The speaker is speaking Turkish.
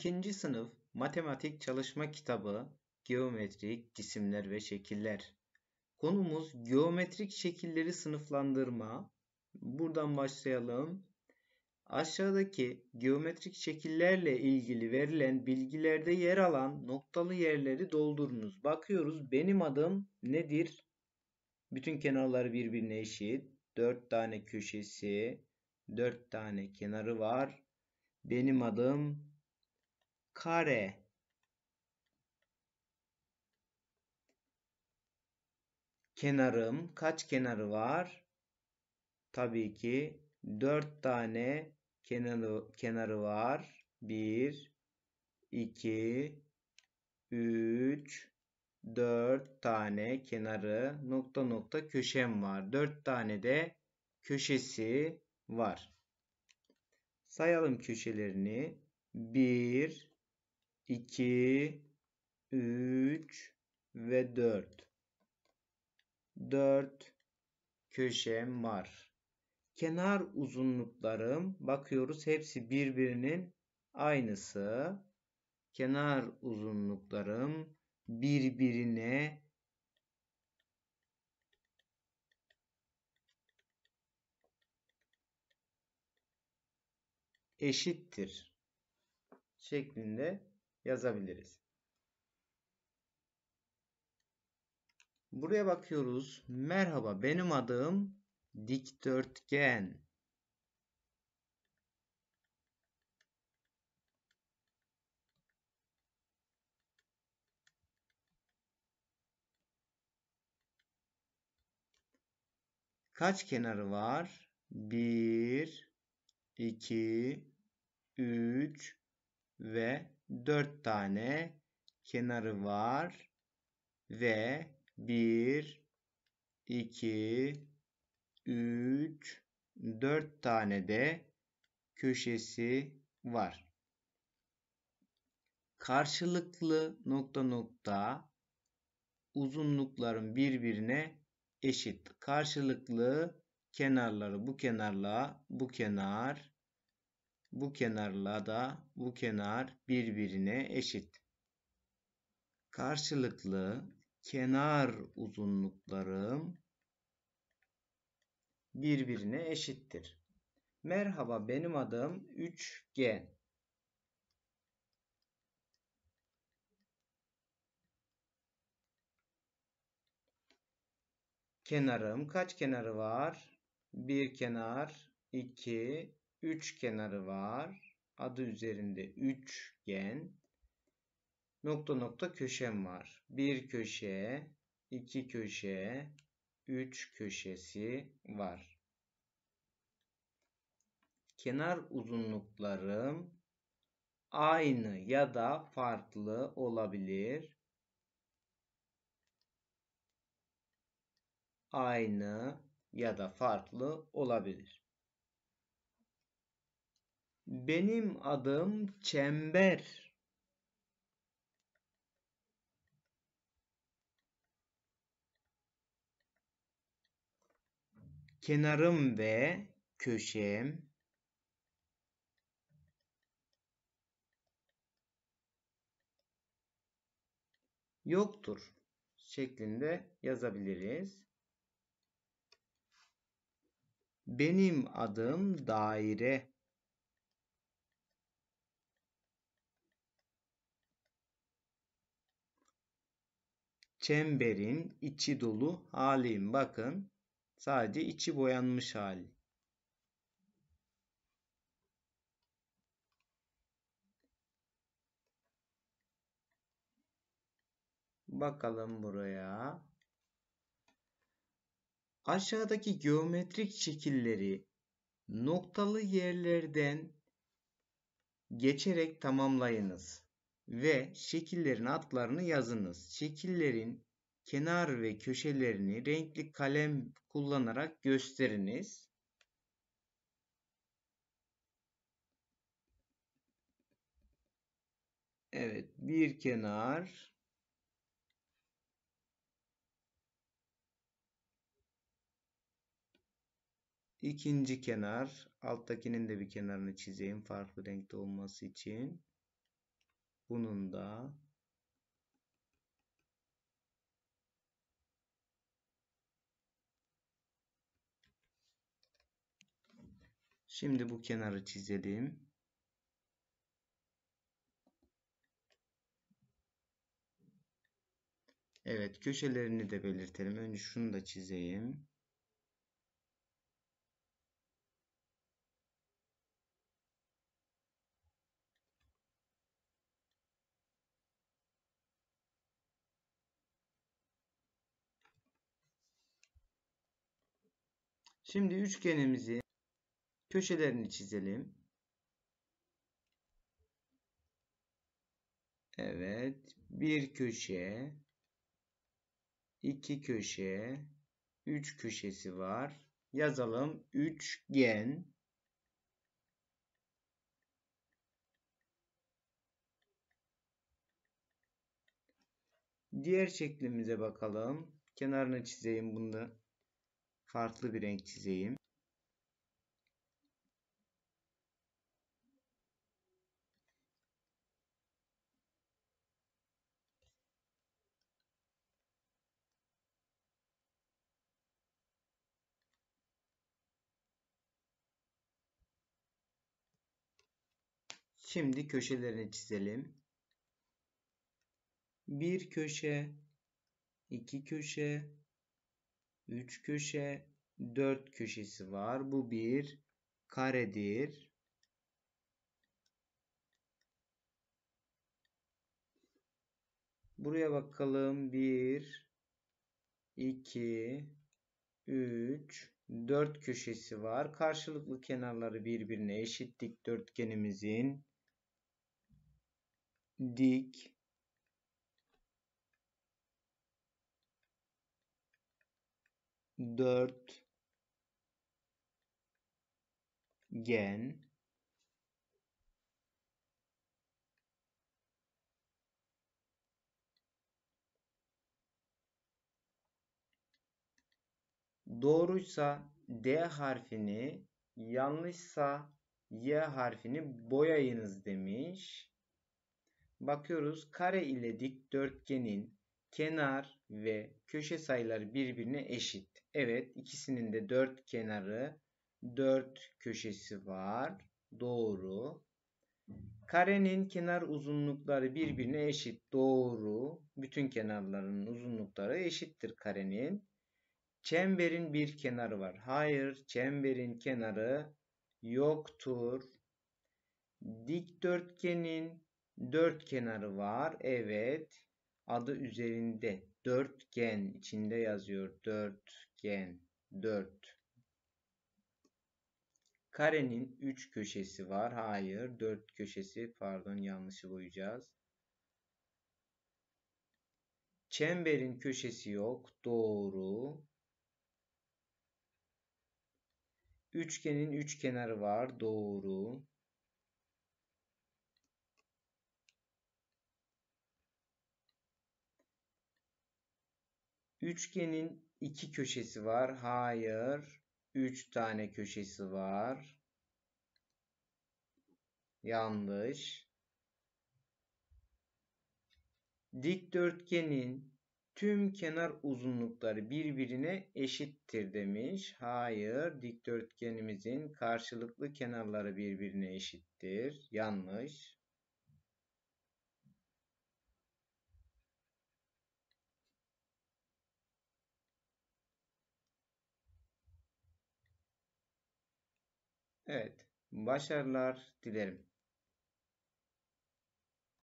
İkinci Sınıf Matematik Çalışma Kitabı Geometrik Cisimler ve Şekiller Konumuz geometrik şekilleri sınıflandırma. Buradan başlayalım. Aşağıdaki geometrik şekillerle ilgili verilen bilgilerde yer alan noktalı yerleri doldurunuz. Bakıyoruz benim adım nedir? Bütün kenarları birbirine eşit. 4 tane köşesi, 4 tane kenarı var. Benim adım kare kenarım kaç kenarı var? Tabii ki 4 tane kenarı, kenarı var. 1 2 3 4 tane kenarı nokta nokta köşem var. 4 tane de köşesi var. Sayalım köşelerini. 1 2, 3 ve 4. 4 köşem var. Kenar uzunluklarım bakıyoruz hepsi birbirinin aynısı. Kenar uzunluklarım birbirine eşittir şeklinde yazabiliriz. Buraya bakıyoruz. Merhaba benim adım dikdörtgen. Kaç kenarı var? 1, 2, 3 ve 4 tane kenarı var ve 1 2 3 4 tane de köşesi var. Karşılıklı nokta nokta uzunlukların birbirine eşit. Karşılıklı kenarları bu kenarla bu kenar bu kenarla da bu kenar birbirine eşit. Karşılıklı kenar uzunluklarım birbirine eşittir. Merhaba benim adım 3G. Kenarım kaç kenarı var? Bir kenar, iki, 3 kenarı var. Adı üzerinde üçgen. Nokta nokta köşem var. Bir köşe, iki köşe, üç köşesi var. Kenar uzunluklarım aynı ya da farklı olabilir. Aynı ya da farklı olabilir. Benim adım Çember. Kenarım ve köşem yoktur şeklinde yazabiliriz. Benim adım daire. çemberin içi dolu haliyim. Bakın sadece içi boyanmış hali. Bakalım buraya. Aşağıdaki geometrik şekilleri noktalı yerlerden geçerek tamamlayınız ve şekillerin adlarını yazınız. Şekillerin kenar ve köşelerini renkli kalem kullanarak gösteriniz. Evet, bir kenar ikinci kenar alttakinin de bir kenarını çizeyim farklı renkte olması için. Bunun da Şimdi bu kenarı çizelim. Evet köşelerini de belirtelim. Önce şunu da çizeyim. Şimdi üçgenimizi köşelerini çizelim. Evet. Bir köşe, iki köşe, üç köşesi var. Yazalım. Üçgen. Diğer şeklimize bakalım. Kenarını çizeyim bunda farklı bir renk çizeyim. Şimdi köşelerini çizelim. Bir köşe, iki köşe, 3 köşe, 4 köşesi var. Bu bir karedir. Buraya bakalım. 1 2 3 4 köşesi var. Karşılıklı kenarları birbirine eşit dikdörtgenimizin dik 4 gen Doğruysa D harfini, yanlışsa Y harfini boyayınız demiş. Bakıyoruz kare ile dikdörtgenin kenar ve köşe sayıları birbirine eşit. Evet ikisinin de 4 kenarı 4 köşesi var. Doğru. Karenin kenar uzunlukları birbirine eşit. Doğru. Bütün kenarlarının uzunlukları eşittir karenin. Çemberin bir kenarı var. Hayır, çemberin kenarı yoktur. Dikdörtgenin dört kenarı var. Evet adı üzerinde dörtgen içinde yazıyor. Dörtgen. Dört. Karenin 3 köşesi var. Hayır. 4 köşesi. Pardon yanlışı boyayacağız. Çemberin köşesi yok. Doğru. Üçgenin 3 üç kenarı var. Doğru. Üçgenin iki köşesi var. Hayır. Üç tane köşesi var. Yanlış. Dikdörtgenin tüm kenar uzunlukları birbirine eşittir demiş. Hayır, dikdörtgenimizin karşılıklı kenarları birbirine eşittir. Yanlış. Evet. Başarılar dilerim.